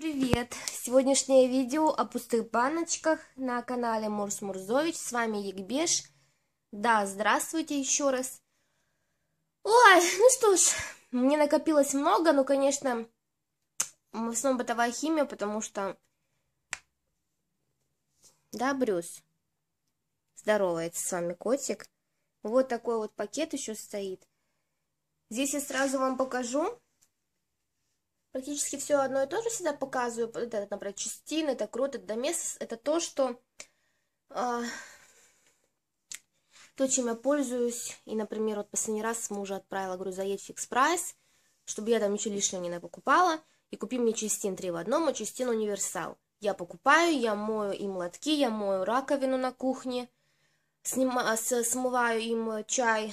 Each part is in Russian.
привет! Сегодняшнее видео о пустых баночках на канале Мурс Мурзович. С вами Егбеш. Да, здравствуйте еще раз. Ой, ну что ж, мне накопилось много, но, конечно, в основном бытовая химия, потому что... Да, Брюс? Здоровается с вами котик. Вот такой вот пакет еще стоит. Здесь я сразу вам покажу практически все одно и то же всегда показываю. Это, например, частины, это круто, это домес это то, что... Э, то, чем я пользуюсь. И, например, вот последний раз мужа отправила, говорю, фикс прайс, чтобы я там ничего лишнего не покупала. И купи мне частин 3 в одном и а частин универсал. Я покупаю, я мою им лотки, я мою раковину на кухне, снима, а, с смываю им чай.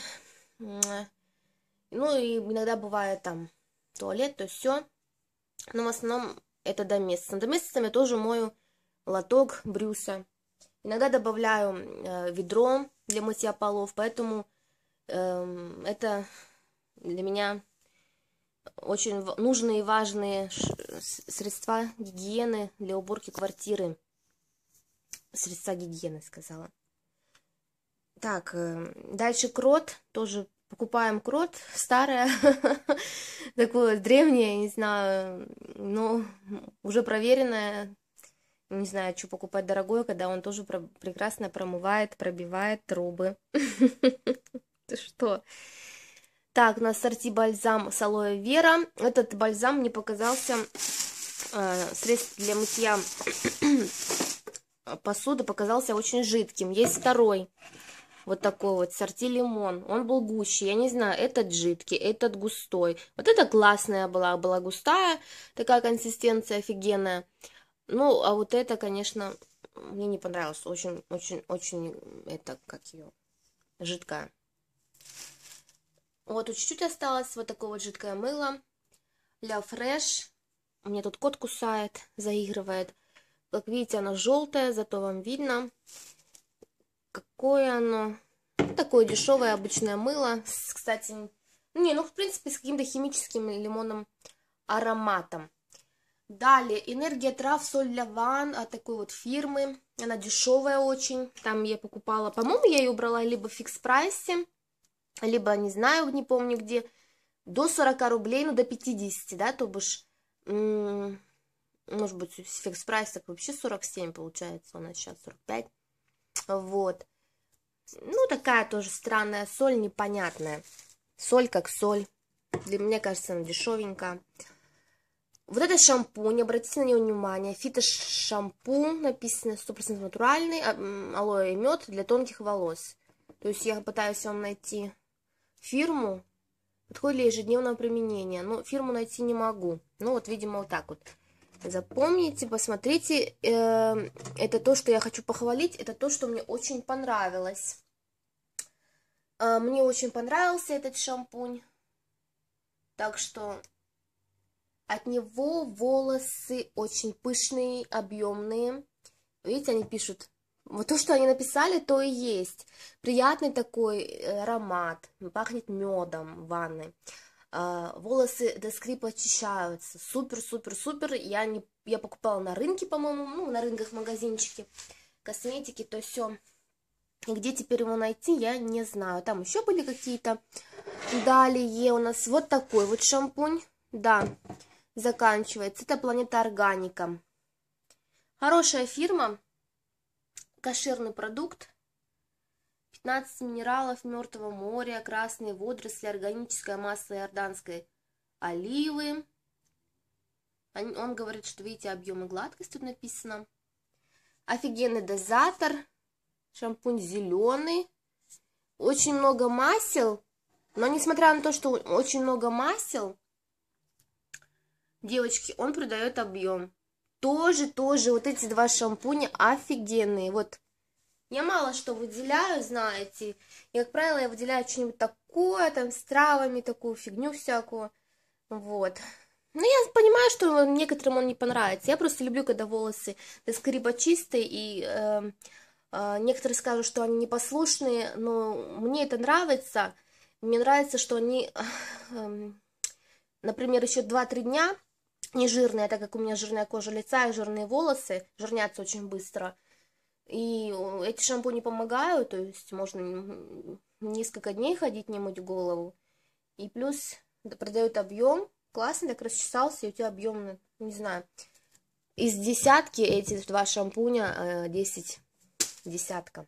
Ну и иногда бывает там туалет, то все. Но ну, в основном это доместос. Доместосом я тоже мою лоток брюса. Иногда добавляю э, ведро для мытья полов, поэтому эм, это для меня очень нужные и важные средства гигиены для уборки квартиры. Средства гигиены, сказала. Так, э, дальше крот, тоже покупаем крот, старое, такое древнее, не знаю, но уже проверенное, не знаю, что покупать дорогое, когда он тоже про- прекрасно промывает, пробивает трубы. Ты что? Так, на сорти бальзам с алоэ вера. Этот бальзам мне показался э, средств для мытья посуды показался очень жидким. Есть второй вот такой вот сорти лимон, он был гуще, я не знаю, этот жидкий, этот густой. Вот это классная была, была густая, такая консистенция офигенная. Ну, а вот это, конечно, мне не понравилось, очень, очень, очень, это, как ее, жидкая. Вот, чуть-чуть осталось вот такое вот жидкое мыло, Ля Фреш, у меня тут кот кусает, заигрывает. Как видите, она желтая, зато вам видно. Какое оно? Ну, такое дешевое обычное мыло. С, кстати, не, ну, в принципе, с каким-то химическим лимонным ароматом. Далее, энергия трав, соль для ванн от такой вот фирмы. Она дешевая очень. Там я покупала, по-моему, я ее брала либо в фикс-прайсе, либо, не знаю, не помню где, до 40 рублей, ну, до 50, да, то бишь, может быть, с фикс-прайса вообще 47 получается, у нас сейчас 45. Вот. Ну, такая тоже странная соль, непонятная. Соль как соль. Для меня кажется, она дешевенькая. Вот это шампунь, обратите на него внимание. Фитошампунь, написано 100% натуральный, а, алоэ и мед для тонких волос. То есть я пытаюсь вам найти фирму, подходит для ежедневного применения. Но ну, фирму найти не могу. Ну вот, видимо, вот так вот запомните, посмотрите. Эм, это то, что я хочу похвалить, это то, что мне очень понравилось. Э, мне очень понравился этот шампунь. Так что от него волосы очень пышные, объемные. Видите, они пишут. Вот то, что они написали, то и есть. Приятный такой э, аромат. Пахнет медом в ванной. А, волосы до скрипа очищаются, супер-супер-супер, я, не, я покупала на рынке, по-моему, ну, на рынках магазинчики, косметики, то все. И где теперь его найти, я не знаю. Там еще были какие-то. Далее у нас вот такой вот шампунь. Да, заканчивается. Это Планета Органика. Хорошая фирма. Кошерный продукт. 15 минералов Мертвого моря, красные водоросли, органическая масса иорданской оливы. Он говорит, что, видите, объем и гладкость тут написано. Офигенный дозатор, шампунь зеленый. Очень много масел, но несмотря на то, что очень много масел, девочки, он продает объем. Тоже, тоже, вот эти два шампуня офигенные. Вот я мало что выделяю, знаете. И, как правило, я выделяю что-нибудь такое, там, с травами, такую фигню всякую. Вот. Ну, я понимаю, что некоторым он не понравится. Я просто люблю, когда волосы до скриба чистые, и э, э, некоторые скажут, что они непослушные, но мне это нравится. Мне нравится, что они, э, э, например, еще 2-3 дня не жирные, так как у меня жирная кожа лица и жирные волосы, жирнятся очень быстро – и э, эти шампуни помогают, то есть можно несколько дней ходить, не мыть голову. И плюс продают объем. Классно, так расчесался, и у тебя объем, э, не знаю. Из десятки эти два шампуня, 10 э, десятка.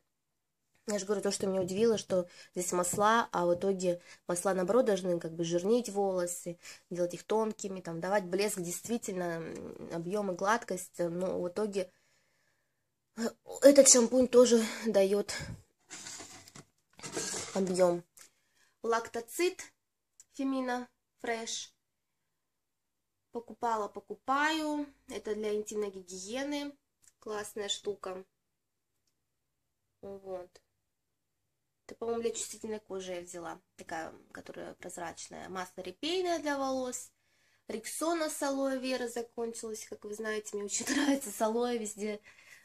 Я же говорю, то, что меня удивило, что здесь масла, а в итоге масла, наоборот, должны как бы жирнить волосы, делать их тонкими, там, давать блеск, действительно, объем и гладкость, но в итоге этот шампунь тоже дает объем. Лактоцит Фемина Фреш. Покупала, покупаю. Это для интимной гигиены. Классная штука. Вот. Это, по-моему, для чувствительной кожи я взяла. Такая, которая прозрачная. Масло репейное для волос. Риксона с алоэ вера закончилась. Как вы знаете, мне очень нравится с алоэ везде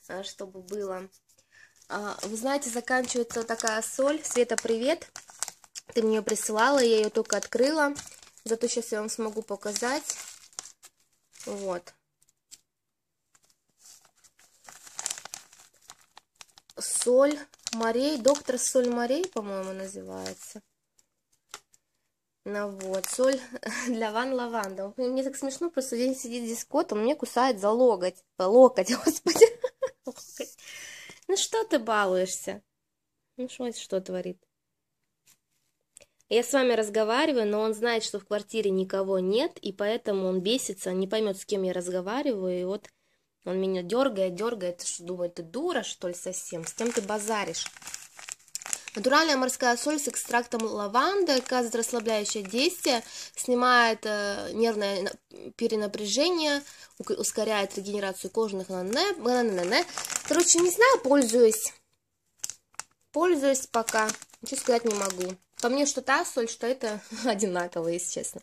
Э, чтобы было. А, вы знаете, заканчивается такая соль. Света, привет! Ты мне ее присылала, я ее только открыла. Зато сейчас я вам смогу показать. Вот. Соль морей, доктор соль морей, по-моему, называется. Ну вот, соль для ван лаванда. Мне так смешно, просто день сидит здесь кот, он мне кусает за локоть. Локоть, господи. Ну что ты балуешься? Ну что, что творит? Я с вами разговариваю, но он знает, что в квартире никого нет, и поэтому он бесится, не поймет, с кем я разговариваю, и вот он меня дергает, дергает, что думает, ты дура, что ли, совсем? С кем ты базаришь? Натуральная морская соль с экстрактом лаванды оказывает расслабляющее действие, снимает э, нервное перенапряжение, ускоряет регенерацию кожных нанэ. Короче, не знаю, пользуюсь. Пользуюсь пока. Ничего сказать не могу. По мне, что та соль, что это одинаково, если честно.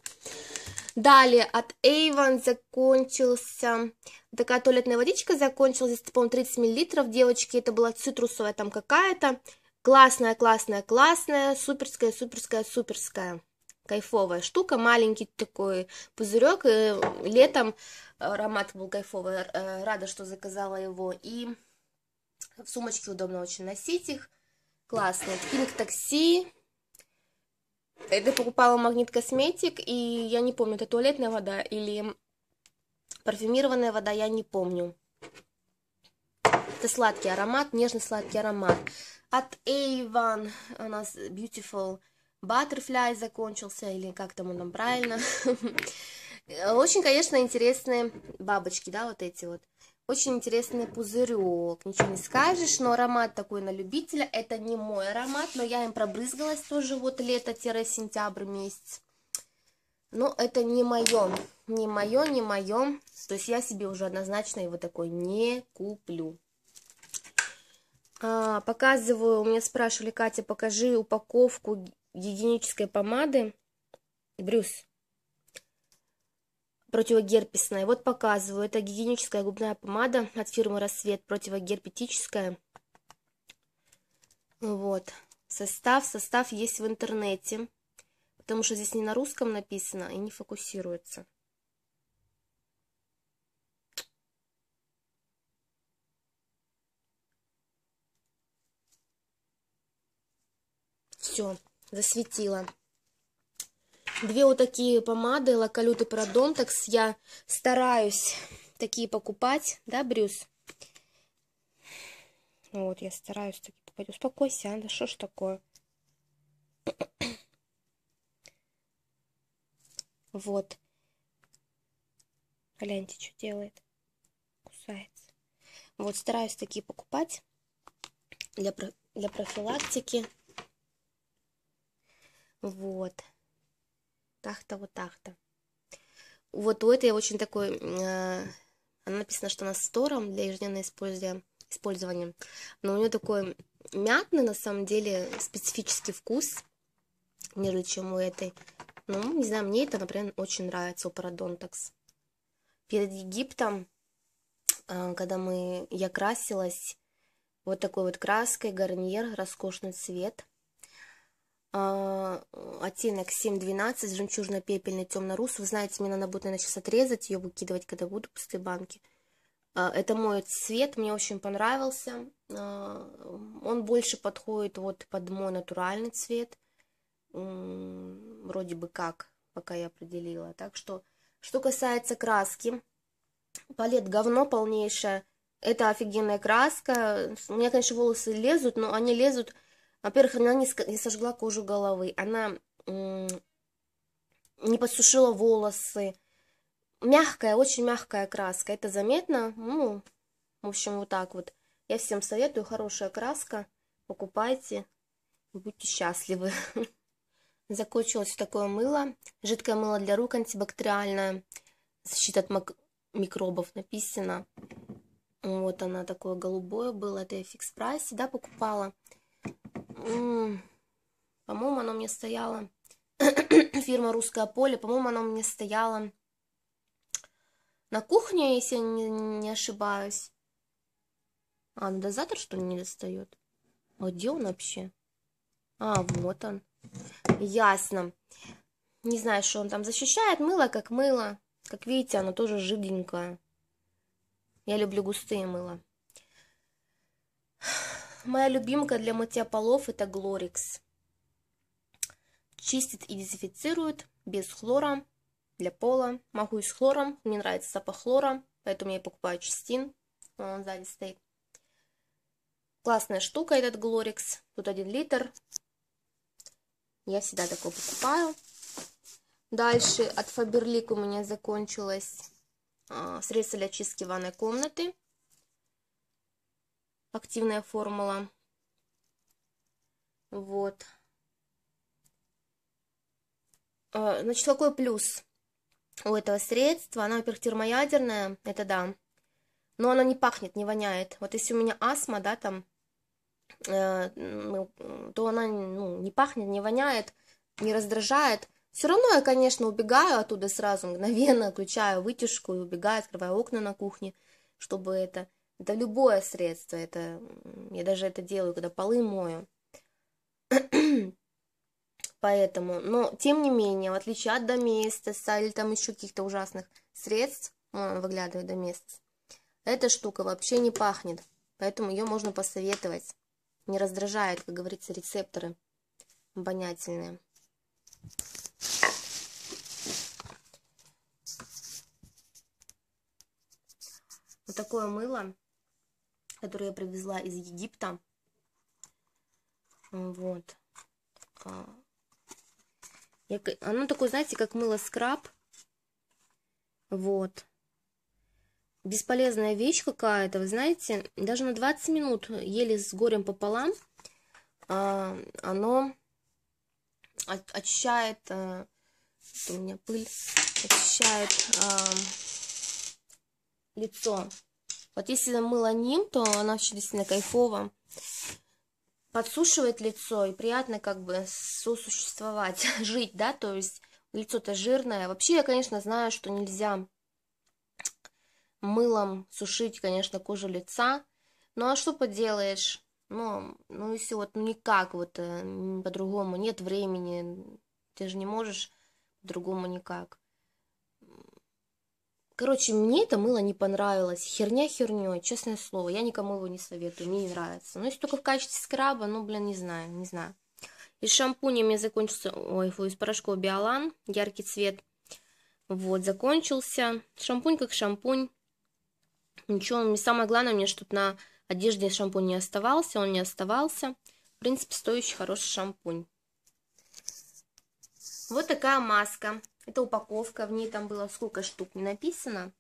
Далее от Avon закончился, такая туалетная водичка закончилась, здесь, по-моему, 30 мл, девочки, это была цитрусовая там какая-то, Классная, классная, классная, суперская, суперская, суперская. Кайфовая штука, маленький такой пузырек. летом э, аромат был кайфовый. Э, рада, что заказала его. И в сумочке удобно очень носить их. Классно. Пинг такси. Это покупала магнит косметик. И я не помню, это туалетная вода или парфюмированная вода, я не помню. Это сладкий аромат, нежный сладкий аромат. От Avon у нас Beautiful Butterfly закончился, или как там он нам правильно. Очень, конечно, интересные бабочки, да, вот эти вот. Очень интересный пузырек, ничего не скажешь, но аромат такой на любителя. Это не мой аромат, но я им пробрызгалась тоже вот лето-сентябрь месяц. Но это не мое, не мое, не мое. То есть я себе уже однозначно его такой не куплю. А, показываю, у меня спрашивали, Катя, покажи упаковку гигиенической помады. Брюс. Противогерпесная. Вот показываю. Это гигиеническая губная помада от фирмы Рассвет. Противогерпетическая. Вот. Состав. Состав есть в интернете. Потому что здесь не на русском написано и не фокусируется. все, засветила Две вот такие помады, лаколют и продонтакс. Я стараюсь такие покупать, да, Брюс? Вот, я стараюсь такие покупать. Успокойся, Анна, что ж такое? Вот. Гляньте, что делает. Кусается. Вот, стараюсь такие покупать для, для профилактики. Вот. Так-то вот так-то. Вот у этой очень такой... Э, она написана, что она с тором для ежедневного использования, использования. Но у нее такой мятный, на самом деле, специфический вкус, нежели чем у этой. Ну, не знаю, мне это, например, очень нравится у Парадонтакс. Перед Египтом, э, когда мы, я красилась вот такой вот краской, гарнир, роскошный цвет – а, э, оттенок 712, жемчужно-пепельный, темно-рус. Вы знаете, мне надо будет, наверное, сейчас отрезать ее, выкидывать, когда буду пустые банки. А, это мой цвет, мне очень понравился. А, он больше подходит вот под мой натуральный цвет. Вроде бы как, пока я определила. Так что, что касается краски, палет говно полнейшая. Это офигенная краска. У меня, конечно, волосы лезут, но они лезут во-первых, она не, сожгла кожу головы, она не подсушила волосы. Мягкая, очень мягкая краска. Это заметно? Ну, в общем, вот так вот. Я всем советую. Хорошая краска. Покупайте. Будьте счастливы. Закончилось такое мыло. Жидкое мыло для рук, антибактериальное. Защита от микробов написано. Вот она такое голубое было. Это я в фикс прайсе, да, покупала. По-моему, оно мне стояло... Фирма «Русское поле», по-моему, оно мне стояло на кухне, если я не, не ошибаюсь. А, ну дозатор, что ли, не достает? А где он вообще? А, вот он. Ясно. Не знаю, что он там защищает. Мыло как мыло. Как видите, оно тоже жиденькое. Я люблю густые мыло. Моя любимка для мытья полов это Глорикс. Чистит и дезинфицирует без хлора для пола. Могу и с хлором, мне нравится запах хлора, поэтому я покупаю чистин. Он сзади стоит. Классная штука этот Глорикс. Тут один литр. Я всегда такой покупаю. Дальше от Faberlic у меня закончилось а, средство для чистки ванной комнаты активная формула. Вот. А, значит, какой плюс у этого средства? Она, во-первых, термоядерная, это да. Но она не пахнет, не воняет. Вот если у меня астма, да, там, э, ну, то она ну, не пахнет, не воняет, не раздражает. Все равно я, конечно, убегаю оттуда сразу, мгновенно, включаю вытяжку и убегаю, открываю окна на кухне, чтобы это это любое средство. Это, я даже это делаю, когда полы мою. Поэтому, но тем не менее, в отличие от доместоса или там еще каких-то ужасных средств, ну, он выглядывает доместос, эта штука вообще не пахнет. Поэтому ее можно посоветовать. Не раздражает, как говорится, рецепторы обонятельные. Вот такое мыло которые я привезла из Египта. Вот. А. Я, оно такое, знаете, как мыло скраб. Вот. Бесполезная вещь какая-то, вы знаете, даже на 20 минут еле с горем пополам а, оно очищает, а, у меня пыль, очищает а, лицо. Вот если мыло ним, то оно очень действительно кайфово подсушивает лицо и приятно как бы сосуществовать, жить, да, то есть лицо-то жирное. Вообще я, конечно, знаю, что нельзя мылом сушить, конечно, кожу лица, ну а что поделаешь? Ну, ну и все, вот ну, никак вот э, по-другому, нет времени, ты же не можешь по-другому никак. Короче, мне это мыло не понравилось. Херня херней, честное слово. Я никому его не советую, мне не нравится. Ну если только в качестве скраба, ну, блин, не знаю, не знаю. Из шампуня мне закончился... Ой, фу, из порошков Биолан, яркий цвет. Вот, закончился. Шампунь как шампунь. Ничего, Мне ну, самое главное мне, чтобы на одежде шампунь не оставался, он не оставался. В принципе, стоящий хороший шампунь. Вот такая маска. Это упаковка, в ней там было сколько штук не написано.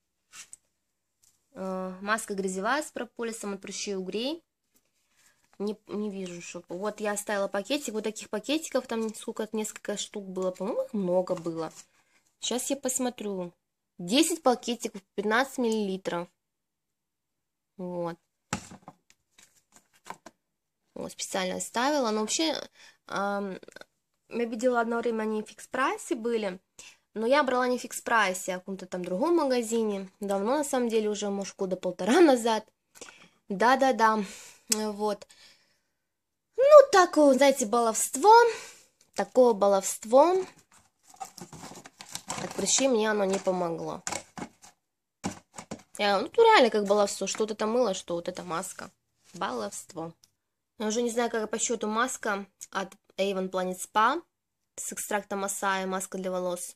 Э, маска грязевая с прополисом от прыщей угрей. Не, не вижу, что... Вот я оставила пакетик. Вот таких пакетиков там сколько, несколько штук было. По-моему, много было. Сейчас я посмотрю. 10 пакетиков, 15 миллилитров. Вот. Вот, специально оставила. Но вообще, эм, я видела одно время, они в фикс-прайсе были. Но я брала не в фикс-прайсе, а в каком-то там другом магазине. Давно, на самом деле, уже, может, года полтора назад. Да-да-да, вот. Ну, такое, знаете, баловство. Такое баловство. От прыщей мне оно не помогло. Я, ну, тут реально как баловство. что вот это мыло, что вот эта маска. Баловство. Я уже не знаю, как по счету маска от Avon Planet Spa с экстрактом и маска для волос.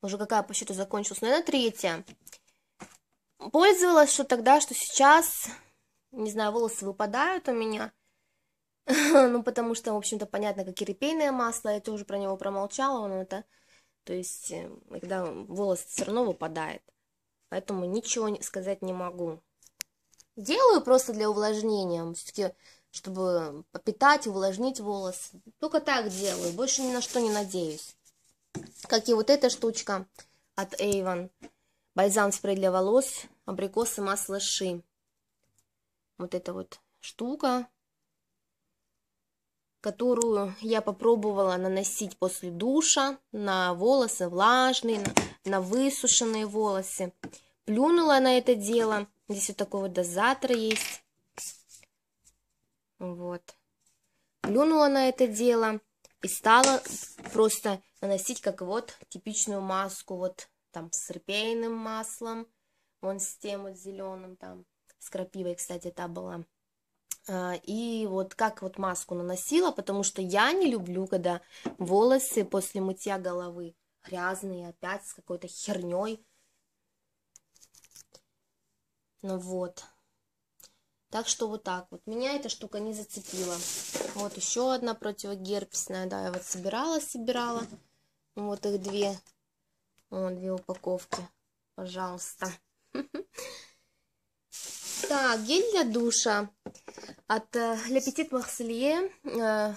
Уже какая по счету закончилась, но ну, это третья. Пользовалась, что тогда, что сейчас. Не знаю, волосы выпадают у меня. ну, потому что, в общем-то, понятно, как и репейное масло. Я тоже про него промолчала, но это... То есть, э, когда волос все равно выпадает. Поэтому ничего сказать не могу. Делаю просто для увлажнения. Все-таки чтобы попитать, увлажнить волосы. Только так делаю, больше ни на что не надеюсь. Как и вот эта штучка от Avon. Бальзам спрей для волос, абрикосы, масло ши. Вот эта вот штука, которую я попробовала наносить после душа на волосы влажные, на, на высушенные волосы. Плюнула на это дело. Здесь вот такой вот дозатор есть. Вот. Плюнула на это дело и стала просто наносить как вот типичную маску, вот там с репейным маслом, вон с тем вот зеленым там, с крапивой, кстати, та была. А, и вот как вот маску наносила, потому что я не люблю, когда волосы после мытья головы грязные, опять с какой-то херней. Ну вот. Так что вот так вот. Меня эта штука не зацепила. Вот еще одна противогерпесная, да, я вот собирала-собирала. Вот их две. Вот две упаковки. Пожалуйста. Так, гель для душа от э, Le Petit Marseillais. Э,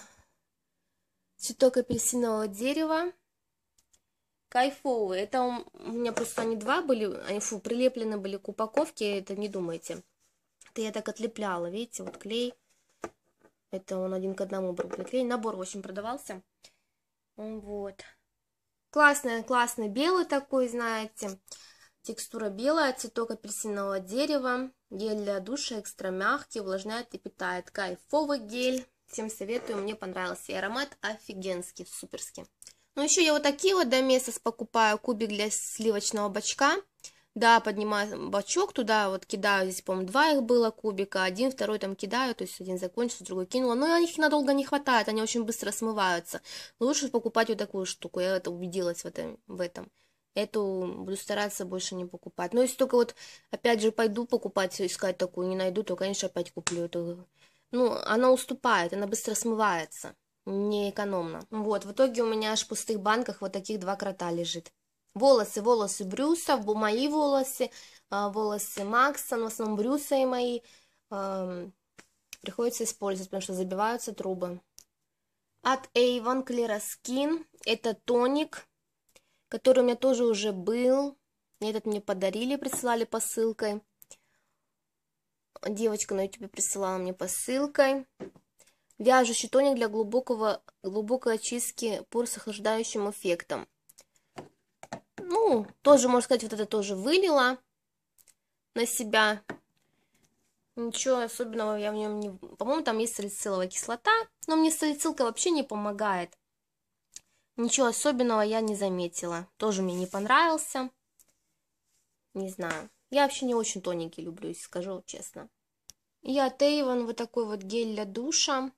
цветок апельсинового дерева. Кайфовый. Это у меня просто они два были, они фу, прилеплены были к упаковке, это не думайте как я так отлепляла, видите, вот клей. Это он один к одному был клей. Набор, очень продавался. Вот. Классный, классный белый такой, знаете. Текстура белая, цветок апельсинового дерева. Гель для душа экстра мягкий, увлажняет и питает. Кайфовый гель. Всем советую, мне понравился. И аромат офигенский, суперский. Ну, еще я вот такие вот до месяца покупаю. Кубик для сливочного бачка. Да, поднимаю бачок туда, вот кидаю, здесь, по-моему, два их было кубика, один, второй там кидаю, то есть один закончился, другой кинула, но их надолго не хватает, они очень быстро смываются. Лучше покупать вот такую штуку, я это убедилась в этом. В этом. Эту буду стараться больше не покупать. Но если только вот, опять же, пойду покупать, искать такую, не найду, то, конечно, опять куплю эту. Ну, она уступает, она быстро смывается, неэкономно. Вот, в итоге у меня аж в пустых банках вот таких два крота лежит волосы, волосы Брюса, мои волосы, а, волосы Макса, но в основном Брюса и мои приходится использовать, потому что забиваются трубы. От Avon Clear это тоник, который у меня тоже уже был. Этот мне подарили, присылали посылкой. Девочка на YouTube присылала мне посылкой. Вяжущий тоник для глубокого, глубокой очистки пор с охлаждающим эффектом. Ну, тоже, можно сказать, вот это тоже вылила на себя. Ничего особенного я в нем не... По-моему, там есть салициловая кислота, но мне салицилка вообще не помогает. Ничего особенного я не заметила. Тоже мне не понравился. Не знаю. Я вообще не очень тоненький люблю, если скажу честно. Я от Avon вот такой вот гель для душа.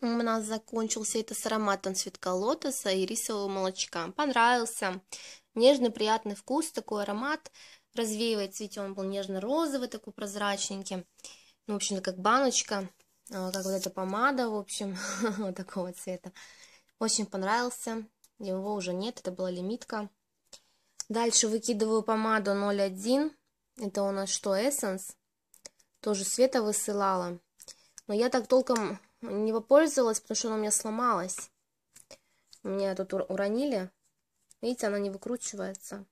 У нас закончился это с ароматом цветка лотоса и рисового молочка. Понравился нежный, приятный вкус, такой аромат развеивает цветет, он был нежно-розовый, такой прозрачненький, ну, в общем-то, как баночка, а, как вот эта помада, в общем, такого цвета. Очень понравился, его уже нет, это была лимитка. Дальше выкидываю помаду 01, это у нас что, Essence? Тоже Света высылала, но я так толком не попользовалась, потому что она у меня сломалась. Меня тут уронили, Видите, она не выкручивается.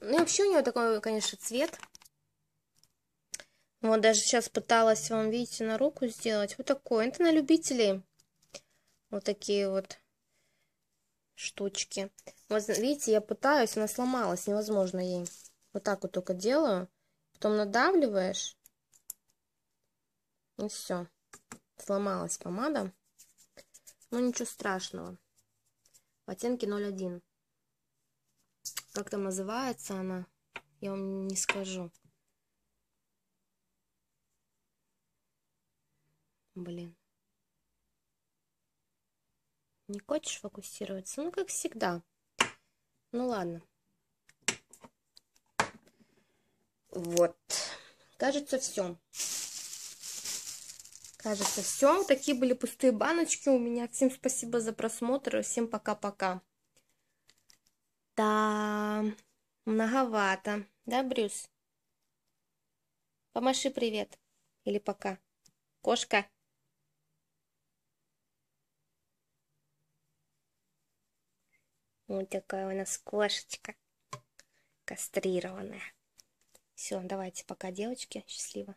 Ну и вообще у нее такой, конечно, цвет. Вот даже сейчас пыталась вам, видите, на руку сделать. Вот такой. Это на любителей. Вот такие вот штучки. Вот видите, я пытаюсь, она сломалась, невозможно ей. Вот так вот только делаю. Потом надавливаешь. И все. Сломалась помада. Ну ничего страшного в оттенке 01. Как там называется она, я вам не скажу. Блин. Не хочешь фокусироваться? Ну, как всегда. Ну, ладно. Вот. Кажется, все кажется, все. Такие были пустые баночки у меня. Всем спасибо за просмотр. Всем пока-пока. Да, многовато. Да, Брюс? Помаши привет. Или пока. Кошка. Вот такая у нас кошечка. Кастрированная. Все, давайте пока, девочки. Счастливо.